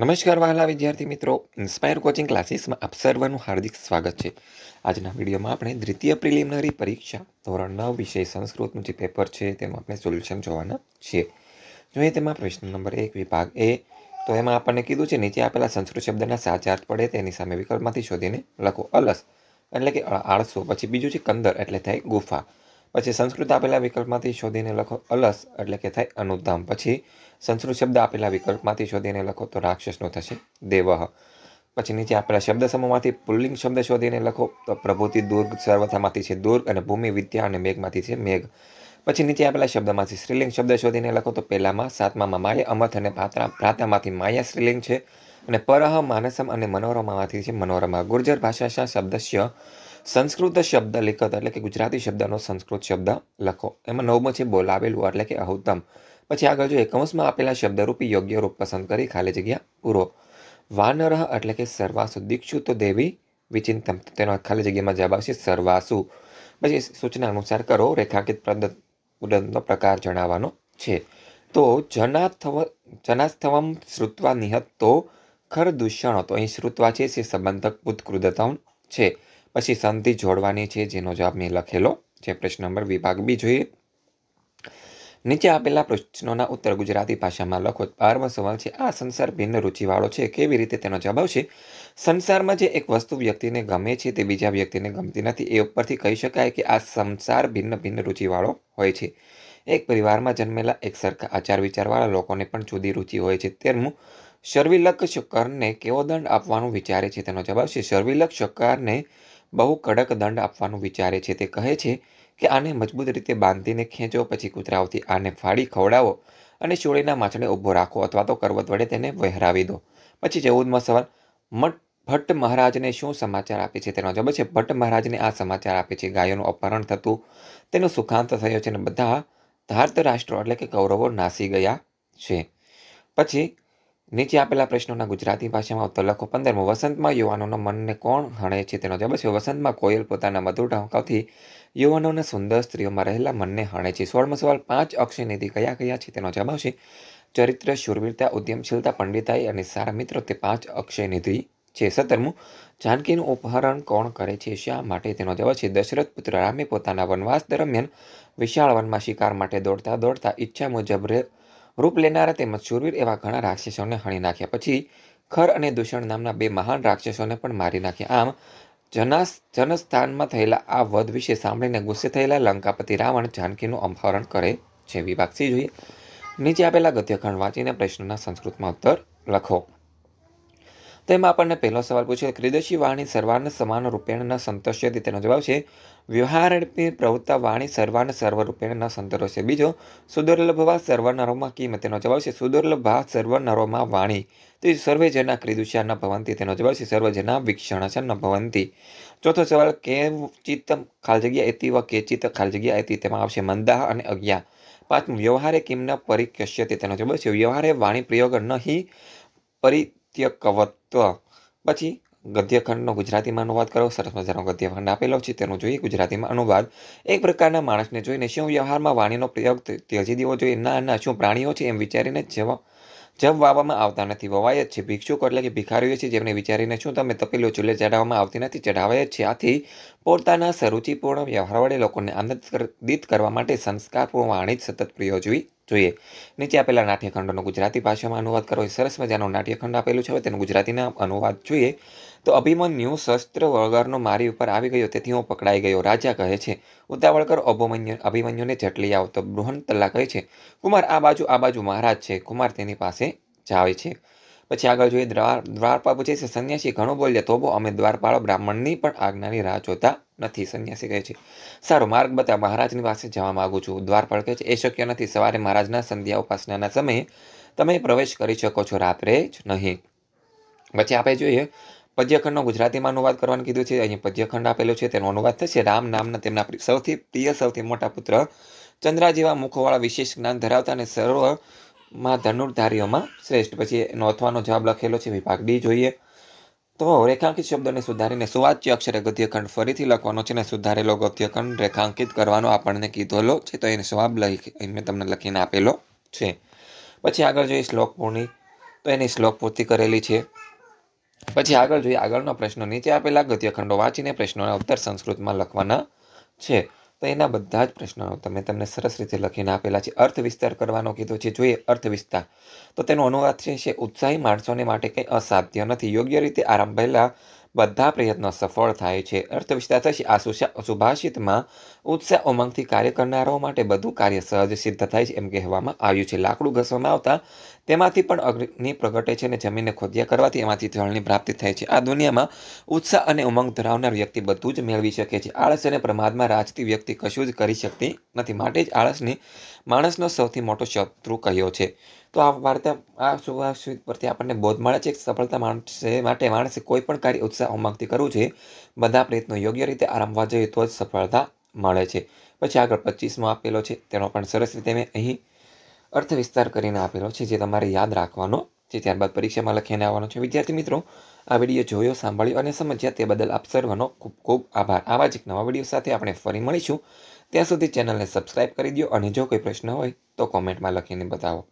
નમસ્કાર વહાલા વિદ્યાર્થી મિત્રો ઇન્સ્પાયર કોચિંગ ક્લાસીસમાં આપ સર્વનું હાર્દિક સ્વાગત છે આજના વિડીયોમાં આપણે દ્વિતીય પ્રિલિમિનરી પરીક્ષા ધોરણ નવ વિષય સંસ્કૃતનું જે પેપર છે તેમાં આપણે સોલ્યુશન જોવાના છીએ જોઈએ તેમાં પ્રશ્ન નંબર એક વિભાગ એ તો એમાં આપણને કીધું છે નીચે આપેલા સંસ્કૃત શબ્દના સાચા અર્થ પડે તેની સામે વિકલ્પમાંથી શોધીને લખો અલસ એટલે કે આળસો પછી બીજું છે કંદર એટલે થાય ગુફા પછી સંસ્કૃત આપેલા વિકલ્પમાંથી શોધીને લખો અલસ એટલે કે થાય અનુધામ પછી સંસ્કૃત શબ્દ આપેલા વિકલ્પમાંથી શોધીને લખો તો રાક્ષસનો થશે દેવહ પછી નીચે આપેલા શબ્દ સમૂહમાંથી પુલ્લિંગ શબ્દ શોધીને લખો તો પ્રભુતિ દુર્ગ સર્વથામાંથી છે દુર્ગ અને ભૂમિ વિદ્યા અને મેઘમાંથી છે મેઘ પછી નીચે આપેલા શબ્દમાંથી શ્રીલિંગ શબ્દ શોધીને લખો તો પહેલામાં સાતમામાં માયા અમથ અને પાત્રા પ્રાતામાંથી માયા સ્ત્રીલિંગ છે અને પરહ માનસમ અને મનોરમામાંથી છે મનોરમા ગુર્જર ભાષાશા શબ્દશ્ય સંસ્કૃત શબ્દ લિખત એટલે કે ગુજરાતી શબ્દનો સંસ્કૃત શબ્દ લખો એમાં નવમો છે બોલાવેલું એટલે કે અહુત્તમ પછી આગળ જો એકમસમાં આપેલા શબ્દરૂપી યોગ્ય રૂપ પસંદ કરી ખાલી જગ્યા પૂરો વાનરહ એટલે કે સર્વાસુ દીક્ષુ તો દેવી વિચિંતમ તેનો ખાલી જગ્યામાં જવાબ આવશે સર્વાસુ પછી સૂચના અનુસાર કરો રેખાંકિત ઉદંતનો પ્રકાર જણાવવાનો છે તો જનાથવ જનાસ્થવમ શ્રુત્વા નિહત તો ખર દૂષણો તો અહીં શ્રુત્વા છે તે સંબંધક ઉત્કૃદતમ છે પછી સંધિ જોડવાની છે જેનો જવાબ મેં લખેલો છે પ્રશ્ન નંબર વિભાગ બી જોઈએ નીચે આપેલા પ્રશ્નોના ઉત્તર ગુજરાતી ભાષામાં લખો બારમો સવાલ છે આ સંસાર ભિન્ન રુચિવાળો છે કેવી રીતે તેનો જવાબ આવશે સંસારમાં જે એક વસ્તુ વ્યક્તિને ગમે છે તે બીજા વ્યક્તિને ગમતી નથી એ ઉપરથી કહી શકાય કે આ સંસાર ભિન્ન ભિન્ન રુચિવાળો હોય છે એક પરિવારમાં જન્મેલા એક સરખા આચાર વિચારવાળા લોકોને પણ જુદી રુચિ હોય છે તેમનું શર્વિલક શક્કરને કેવો દંડ આપવાનું વિચારે છે તેનો જવાબ છે શર્વિલક શક્કરને બહુ કડક દંડ આપવાનું વિચારે છે તે કહે છે કે આને મજબૂત રીતે બાંધીને ખેંચો પછી કૂતરાઓથી આને ફાડી ખવડાવો અને શોળીના માછડે ઊભો રાખો અથવા તો કરવત વડે તેને વહેરાવી દો પછી ચૌદમાં સવાલ મટ ભટ્ટ મહારાજને શું સમાચાર આપે છે તેનો જવાબ છે ભટ્ટ મહારાજને આ સમાચાર આપે છે ગાયોનું અપહરણ થતું તેનો સુખાંત થયો છે અને બધા ધાર્ત રાષ્ટ્રો એટલે કે કૌરવો નાસી ગયા છે પછી નીચે આપેલા પ્રશ્નોના ગુજરાતી ભાષામાં ઉત્તર લખો પંદરમો વસંતમાં યુવાનોના મનને કોણ હણે છે તેનો જવાબ છે વસંતમાં કોયલ પોતાના મધુર ઢાંકાવથી યુવાનોને સુંદર સ્ત્રીઓમાં રહેલા મનને હણે છે સોળમો સવાલ પાંચ અક્ષય નિધિ કયા કયા છે તેનો જવાબ છે ચરિત્ર શુરવીરતા ઉદ્યમશીલતા પંડિતાઈ અને સારા મિત્રો તે પાંચ અક્ષય નિધિ છે સત્તરમું જાનકીનું ઉપહરણ કોણ કરે છે શા માટે તેનો જવાબ છે દશરથ પુત્ર રામે પોતાના વનવાસ દરમિયાન વિશાળ વનમાં શિકાર માટે દોડતા દોડતા ઈચ્છા મુજબ રૂપ લેનારા તેમજ શૂરવીર એવા ઘણા રાક્ષસોને હણી નાખ્યા પછી ખર અને દૂષણ નામના બે મહાન રાક્ષસોને પણ મારી નાખ્યા આમ જનાસ જનસ્થાનમાં થયેલા આ વધ વિશે સાંભળીને ગુસ્સે થયેલા લંકાપતિ રાવણ જાનકીનું અપહરણ કરે છે વિભાગ જોઈએ નીચે આપેલા ગદ્યખંડ વાંચીને પ્રશ્નના સંસ્કૃતમાં ઉત્તર લખો તેમાં આપણને પહેલો સવાલ પૂછ્યો કે વિદેશી વાણી સર્વાન સમાન રૂપેણ ન સંતોષ્યથી તેનો જવાબ છે વ્યવહારની પ્રવૃત્તા વાણી સર્વાન સર્વરૂપેણ ન સંતોષશે બીજો સુદુર્લભવા સર્વનરોમાં કિંમત તેનો જવાબ છે સુદુર્લભા સર્વનરોમાં વાણી તો સર્વેજના ક્રિદુષ્યા ન ભવંતી તેનો જવાબ છે સર્વજના જના છે ન ભવંતી ચોથો સવાલ કે ચિત્ત ખાલી જગ્યા એતી વ કે ચિત્ત ખાલી જગ્યા એતી તેમાં આવશે મંદાહ અને અજ્ઞા પાંચમું વ્યવહારે કિમ ન તેનો જવાબ છે વ્યવહારે વાણી પ્રયોગ નહીં હિ પરી સત્ય કવત્વ પછી ગદ્યખંડનો ગુજરાતીમાં અનુવાદ કરો સરસ મજાનો ગદ્યખંડ આપેલો છે તેનો જોઈએ ગુજરાતીમાં અનુવાદ એક પ્રકારના માણસને જોઈને શું વ્યવહારમાં વાણીનો પ્રયોગ ત્યજી દેવો જોઈએ ના ના શું પ્રાણીઓ છે એમ વિચારીને જવા વાવવામાં આવતા નથી વવાય જ છે ભિક્ષુકો એટલે કે ભિખારીઓ છે જેમને વિચારીને શું તમે તપેલો ચૂલે ચઢાવવામાં આવતી નથી ચઢાવાય જ છે આથી પોતાના સરુચિપૂર્ણ વ્યવહાર વડે લોકોને આનંદિત કરવા માટે સંસ્કારપૂર્ણ વાણી જ સતત પ્રયોજવી જોઈએ નીચે આપેલા નાટ્યખંડનો ગુજરાતી ભાષામાં અનુવાદ કરો સરસ મજાનું નાટ્યખંડ આપેલું છે હવે તેનું ગુજરાતીના અનુવાદ જોઈએ તો અભિમન્યુ શસ્ત્ર વળગારનો મારી ઉપર આવી ગયો તેથી હું પકડાઈ ગયો રાજા કહે છે ઉતાવળકર અભિમન્યુ અભિમન્યુને જટલી આવતો બૃહન તલ્લા કહે છે કુમાર આ બાજુ આ બાજુ મહારાજ છે કુમાર તેની પાસે જાવે છે પછી આગળ જોઈએ દ્વાર દ્વારપાળ પૂછે છે સંન્યાસી ઘણું બોલ્યા તો બો અમે દ્વારપાળો બ્રાહ્મણની પણ આજ્ઞાની રાહ જોતા નથી સંન્યાસી કહે છે સારો માર્ગ બતા મહારાજની પાસે જવા માગું છું દ્વારપાળ કહે છે એ શક્ય નથી સવારે મહારાજના સંધ્યા ઉપાસનાના સમયે તમે પ્રવેશ કરી શકો છો રાત્રે જ નહીં પછી આપણે જોઈએ પદ્યખંડનો ગુજરાતીમાં અનુવાદ કરવાનું કીધું છે અહીંયા પદ્યખંડ આપેલો છે તેનો અનુવાદ થશે રામ નામના તેમના સૌથી પ્રિય સૌથી મોટા પુત્ર ચંદ્રા જેવા મુખવાળા વિશેષ જ્ઞાન ધરાવતા અને સર્વ માં ધનુર્ધારીઓમાં શ્રેષ્ઠ પછી નોંધવાનો જવાબ લખેલો છે વિભાગ ડી જોઈએ તો રેખાંકિત શબ્દને સુધારીને સુવાચ્ય અક્ષરે ગદ્યખંડ ફરીથી લખવાનો છે અને સુધારેલો ગદ્યખંડ રેખાંકિત કરવાનો આપણને કીધેલો છે તો એને જવાબ લખી મેં તમને લખીને આપેલો છે પછી આગળ જોઈએ શ્લોક પૂર્ણિ તો એની શ્લોક પૂર્તિ કરેલી છે પછી આગળ જોઈએ આગળનો પ્રશ્ન નીચે આપેલા ગદ્યખંડો વાંચીને પ્રશ્નોના ઉત્તર સંસ્કૃતમાં લખવાના છે તો એના બધા જ પ્રશ્નો તમે તમને સરસ રીતે લખીને આપેલા છે અર્થ વિસ્તાર કરવાનો કીધો છે જોઈએ અર્થ વિસ્તાર તો તેનો અનુવાદ છે ઉત્સાહી માણસોને માટે કંઈ અસાધ્ય નથી યોગ્ય રીતે આરામ પહેલાં બધા પ્રયત્નો સફળ થાય છે અર્થવિસ્તાર થશે આ સુભાષિતમાં ઉત્સાહ ઉમંગથી કાર્ય કરનારાઓ માટે બધું કાર્ય સહજ સિદ્ધ થાય છે એમ કહેવામાં આવ્યું છે લાકડું ઘસવામાં આવતા તેમાંથી પણ અગ્નિ પ્રગટે છે અને જમીનને ખોદિયા કરવાથી એમાંથી જળની પ્રાપ્તિ થાય છે આ દુનિયામાં ઉત્સાહ અને ઉમંગ ધરાવનાર વ્યક્તિ બધું જ મેળવી શકે છે આળસ અને પ્રમાદમાં રાજતી વ્યક્તિ કશું જ કરી શકતી નથી માટે જ આળસને માણસનો સૌથી મોટો શત્રુ કહ્યો છે તો આ વાર્તા આ સુભાષિત પરથી આપણને બોધ મળે છે સફળતા માણસે માટે માણસે કોઈ પણ કાર્ય ઉત્સાહ ઉમંગથી કરવું છે બધા પ્રયત્નો યોગ્ય રીતે આરંભવા જોઈએ તો જ સફળતા મળે છે પછી આગળ પચીસમાં આપેલો છે તેનો પણ સરસ રીતે મેં અહીં અર્થ વિસ્તાર કરીને આપેલો છે જે તમારે યાદ રાખવાનો જે ત્યારબાદ પરીક્ષામાં લખીને આવવાનો છે વિદ્યાર્થી મિત્રો આ વિડીયો જોયો સાંભળ્યો અને સમજ્યા તે બદલ આપ સર્વનો ખૂબ ખૂબ આભાર આવા જ એક નવા વિડીયો સાથે આપણે ફરી મળીશું ત્યાં સુધી ચેનલને સબસ્ક્રાઈબ કરી દો અને જો કોઈ પ્રશ્ન હોય તો કોમેન્ટમાં લખીને બતાવો